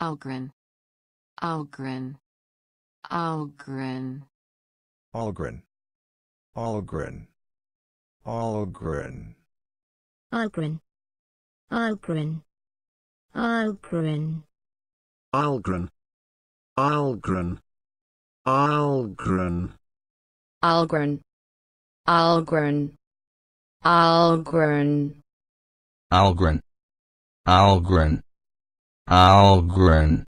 Algren. Algren. Algren. Algren. Algren. Algren. Algren. Algren. Algren. Algren. Algren. Algren. Algren. Algren. Algren. Algren. Algren. Algren